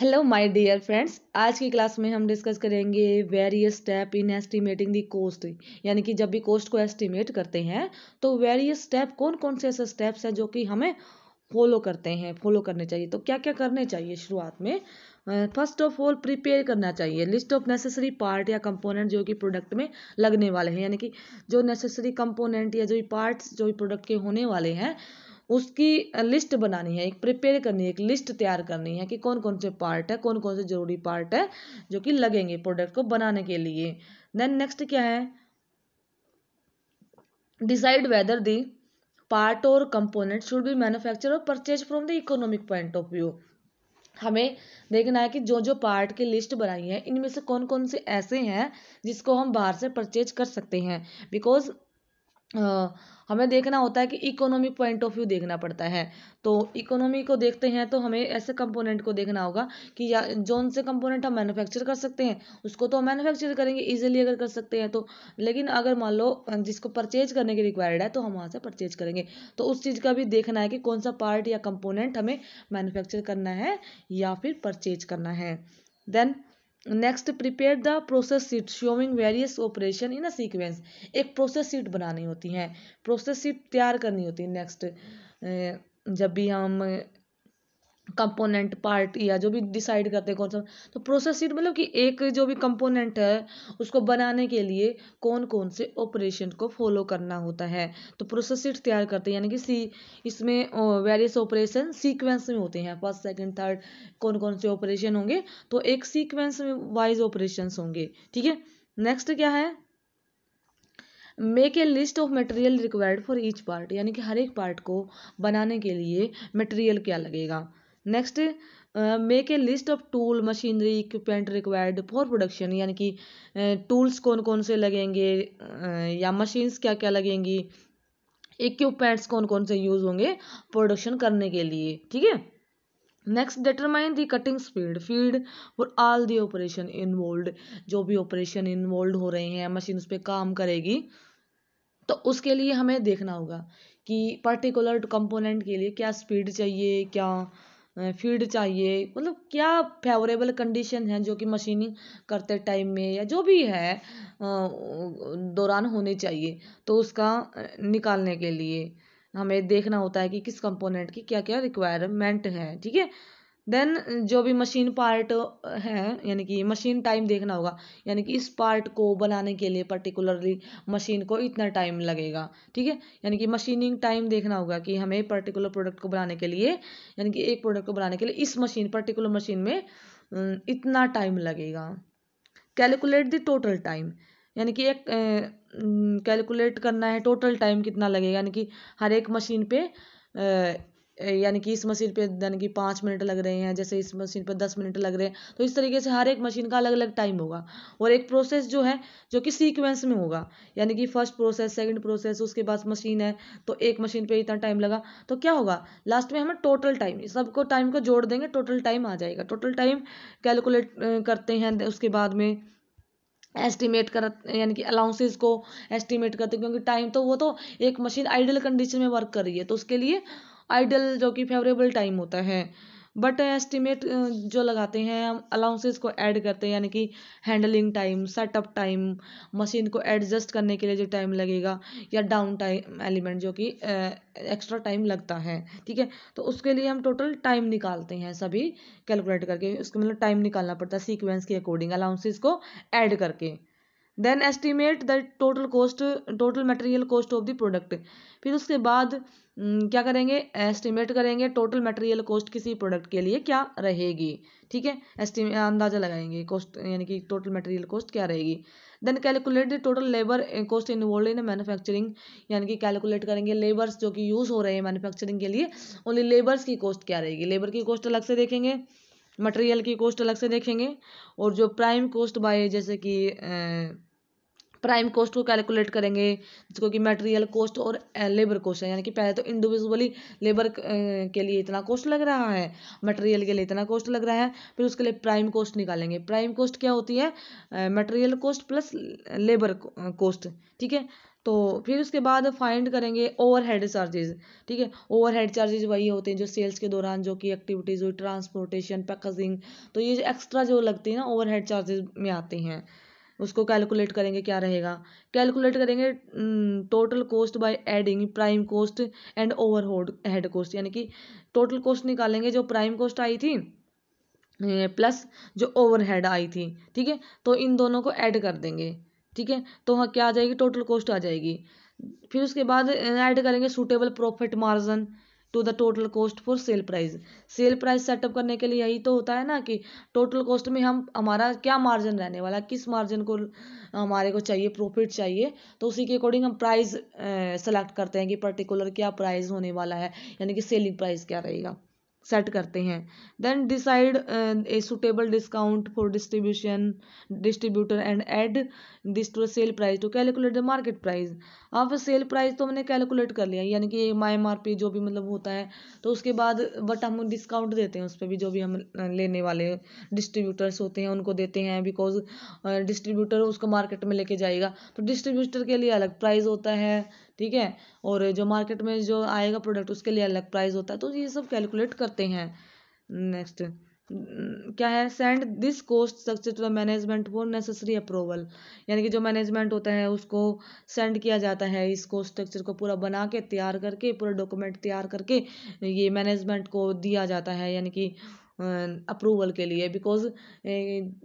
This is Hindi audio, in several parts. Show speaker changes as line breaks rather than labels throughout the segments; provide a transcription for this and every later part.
हेलो माय डियर फ्रेंड्स आज की क्लास में हम डिस्कस करेंगे various step in estimating the cost यानी कि जब भी कोस्ट को एस्टिमेट करते हैं तो वेरियस स्टेप कौन कौन से ऐसे स्टेप्स हैं जो कि हमें फॉलो करते हैं फॉलो करने चाहिए तो क्या क्या करने चाहिए शुरुआत में फर्स्ट ऑफ ऑल प्रिपेयर करना चाहिए लिस्ट ऑफ नेसेसरी पार्ट या कंपोनेंट जो कि प्रोडक्ट में लगने वाले हैं यानी कि जो नेसेसरी कंपोनेंट या जो पार्ट्स जो प्रोडक्ट के होने वाले हैं उसकी लिस्ट बनानी है एक प्रिपेयर करनी है एक लिस्ट तैयार करनी है कि कौन कौन से पार्ट है कौन कौन से जरूरी पार्ट है जो कि लगेंगे प्रोडक्ट को बनाने के लिए देन नेक्स्ट क्या है डिसाइड वेदर दी पार्ट और कंपोनेंट शुड बी मैन्युफैक्चर और purchase from the economic point of view हमें देखना है कि जो जो पार्ट की लिस्ट बनाई है इनमें से कौन कौन से ऐसे हैं जिसको हम बाहर से परचेज कर सकते हैं बिकॉज हमें देखना होता है कि इकोनॉमी पॉइंट ऑफ व्यू देखना पड़ता है तो इकोनॉमी को देखते हैं तो हमें ऐसे कंपोनेंट को देखना होगा कि या जौन से कंपोनेंट हम मैन्युफैक्चर कर सकते हैं उसको तो हम मैन्युफैक्चर करेंगे इजीली अगर कर सकते हैं तो लेकिन अगर मान लो जिसको परचेज करने की रिक्वायर्ड है तो हम वहाँ से परचेज करेंगे तो उस चीज़ का भी देखना है कि कौन सा पार्ट या कंपोनेंट हमें मैनुफैक्चर करना है या फिर परचेज करना है then next prepare the process sheet showing various operation in a sequence एक प्रोसेस सीट बनानी होती है प्रोसेस सीट तैयार करनी होती है नेक्स्ट जब भी हम कंपोनेंट पार्ट या जो भी डिसाइड करते हैं कौन सा तो प्रोसेस सीट मतलब कि एक जो भी कंपोनेंट है उसको बनाने के लिए कौन कौन से ऑपरेशन को फॉलो करना होता है तो प्रोसेस सीट तैयार करते हैं यानी कि सी इसमें वेरियस ऑपरेशन सीक्वेंस में होते हैं फर्स्ट सेकंड थर्ड कौन कौन से ऑपरेशन होंगे तो एक सीक्वेंस में वाइज ऑपरेशन होंगे ठीक है नेक्स्ट क्या है make a list of material required for each part यानी कि हर एक पार्ट को बनाने के लिए मटेरियल क्या लगेगा next make a list of tool machinery equipment required for production यानी कि टूल्स uh, कौन कौन से लगेंगे uh, या मशीन्स क्या क्या लगेंगी इक्विपमेंट्स कौन कौन से यूज होंगे प्रोडक्शन करने के लिए ठीक है next determine the cutting speed feed और ऑल दी ऑपरेशन इन्वॉल्व जो भी ऑपरेशन इन्वॉल्व हो रहे हैं मशीन उस पर काम करेगी तो उसके लिए हमें देखना होगा कि पर्टिकुलर कंपोनेंट के लिए क्या स्पीड चाहिए क्या फीड चाहिए मतलब क्या फेवरेबल कंडीशन है जो कि मशीनिंग करते टाइम में या जो भी है दौरान होने चाहिए तो उसका निकालने के लिए हमें देखना होता है कि किस कंपोनेंट की क्या क्या रिक्वायरमेंट है ठीक है देन जो भी मशीन पार्ट है यानी कि मशीन टाइम देखना होगा यानी कि इस पार्ट को बनाने के लिए पर्टिकुलरली मशीन को इतना टाइम लगेगा ठीक है यानी कि मशीनिंग टाइम देखना होगा कि हमें पर्टिकुलर प्रोडक्ट को बनाने के लिए यानी कि एक प्रोडक्ट को बनाने के लिए इस मशीन पर्टिकुलर मशीन में um, इतना टाइम लगेगा कैलकुलेट द टोटल टाइम यानी कि एक कैलकुलेट uh, um, करना है टोटल टाइम कितना लगेगा यानी कि हर एक मशीन पे uh, यानी कि इस मशीन पे यानी कि पाँच मिनट लग रहे हैं जैसे इस मशीन पे दस मिनट लग रहे हैं तो इस तरीके से हर एक मशीन का अलग अलग टाइम होगा और एक प्रोसेस जो है जो कि सीक्वेंस में होगा यानी कि फर्स्ट प्रोसेस सेकंड प्रोसेस उसके बाद मशीन है तो एक मशीन पे इतना टाइम लगा तो क्या होगा लास्ट में हमें टोटल टाइम सबको टाइम को जोड़ देंगे टोटल टाइम आ जाएगा टोटल टाइम कैलकुलेट करते हैं उसके बाद में एस्टिमेट कर यानी कि अलाउंसेस को एस्टिमेट करते क्योंकि टाइम तो वो तो एक मशीन आइडल कंडीशन में वर्क कर रही है तो उसके लिए आइडल जो कि फेवरेबल टाइम होता है बट एस्टिमेट जो लगाते हैं हम अलाउंसेस को ऐड करते हैं यानी कि handling time setup time machine को एडजस्ट करने के लिए जो टाइम लगेगा या डाउन टाइम एलिमेंट जो कि एक्स्ट्रा टाइम लगता है ठीक है तो उसके लिए हम टोटल टाइम निकालते हैं सभी कैलकुलेट करके उसके मतलब टाइम निकालना पड़ता है सीक्वेंस के अकॉर्डिंग अलाउंसेज को ऐड करके then estimate the total cost total material cost of the product फिर उसके बाद हम्म, क्या करेंगे एस्टिमेट करेंगे टोटल मटेरियल कॉस्ट किसी प्रोडक्ट के लिए क्या रहेगी ठीक है एस्टिमे अंदाजा लगाएंगे कॉस्ट यानी कि टोटल मटेरियल कॉस्ट क्या रहेगी then calculate the total labour cost involve in manufacturing यानी कि कैलकुलेट करेंगे लेबर्स जो कि यूज़ हो रहे हैं मैनुफैक्चरिंग के लिए ओनली लेबर्स की कॉस्ट क्या रहेगी लेबर की कॉस्ट अलग से देखेंगे मटेरियल की कॉस्ट अलग से देखेंगे और जो प्राइम कॉस्ट बाय जैसे कि प्राइम कॉस्ट को कैलकुलेट करेंगे जिसको कि मटेरियल कॉस्ट और लेबर कॉस्ट है यानी कि पहले तो इंडिविजुअली लेबर के लिए इतना कॉस्ट लग रहा है मटेरियल के लिए इतना कॉस्ट लग रहा है फिर उसके लिए प्राइम कॉस्ट निकालेंगे प्राइम कॉस्ट क्या होती है material cost plus labour cost ठीक है तो फिर उसके बाद फाइंड करेंगे ओवरहेड चार्जेस ठीक है ओवरहेड चार्जेज वही होते हैं जो सेल्स के दौरान जो कि एक्टिविटीज़ हुई ट्रांसपोर्टेशन पैकेजिंग तो ये जो एक्स्ट्रा जो लगती है ना ओवरहेड चार्जेज में आते हैं उसको कैलकुलेट करेंगे क्या रहेगा कैलकुलेट करेंगे total cost by adding prime cost and overhead cost यानी कि टोटल कॉस्ट निकालेंगे जो प्राइम कॉस्ट आई थी प्लस जो ओवरहेड आई थी ठीक है तो इन दोनों को ऐड कर देंगे ठीक है तो हाँ क्या आ जाएगी टोटल कॉस्ट आ जाएगी फिर उसके बाद ऐड करेंगे suitable profit margin to the total cost for sale price sale price setup करने के लिए यही तो होता है ना कि टोटल कॉस्ट में हम हमारा क्या मार्जिन रहने वाला किस मार्जिन को हमारे को चाहिए प्रॉफिट चाहिए तो उसी के अकॉर्डिंग हम प्राइस सेलेक्ट करते हैं कि पर्टिकुलर क्या प्राइस होने वाला है यानी कि सेलिंग प्राइस क्या रहेगा सेट करते हैं then decide a suitable discount for distribution distributor and add this to sale price to calculate the market price अब सेल प्राइस तो हमने कैलकुलेट कर लिया यानी कि एम आई जो भी मतलब होता है तो उसके बाद बट हम डिस्काउंट देते हैं उस पर भी जो भी हम uh, लेने वाले डिस्ट्रीब्यूटर्स होते हैं उनको देते हैं बिकॉज डिस्ट्रीब्यूटर uh, उसको मार्केट में लेके जाएगा तो डिस्ट्रीब्यूटर के लिए अलग प्राइज़ होता है ठीक है और जो मार्केट में जो आएगा प्रोडक्ट उसके लिए अलग प्राइस होता है तो ये सब कैलकुलेट करते हैं नेक्स्ट क्या है send this cost structure to the management for necessary approval यानी कि जो मैनेजमेंट होता है उसको सेंड किया जाता है इस कोस्ट स्ट्रक्चर को पूरा बना के तैयार करके पूरा डॉक्यूमेंट तैयार करके ये मैनेजमेंट को दिया जाता है यानी कि अप्रूवल अं, के लिए बिकॉज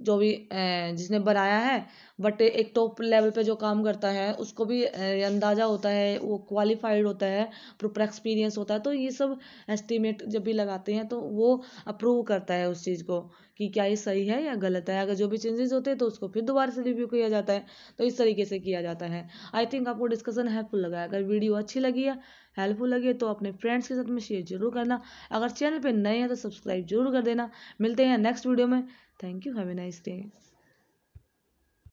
जो भी जिसने बनाया है बट एक टॉप लेवल पे जो काम करता है उसको भी अंदाज़ा होता है वो क्वालिफाइड होता है प्रॉपर एक्सपीरियंस होता है तो ये सब एस्टीमेट जब भी लगाते हैं तो वो अप्रूव करता है उस चीज़ को कि क्या ये सही है या गलत है अगर जो भी चेंजेस होते हैं तो उसको फिर दोबारा से रिव्यू किया जाता है तो इस तरीके से किया जाता है आई थिंक आपको डिस्कशन हेल्पफुल लगा है अगर वीडियो अच्छी लगी है हेल्पफुल लगी है तो अपने फ्रेंड्स के साथ में शेयर जरूर करना अगर चैनल पर नए हैं तो सब्सक्राइब जरूर कर देना मिलते हैं नेक्स्ट वीडियो में thank you have nice day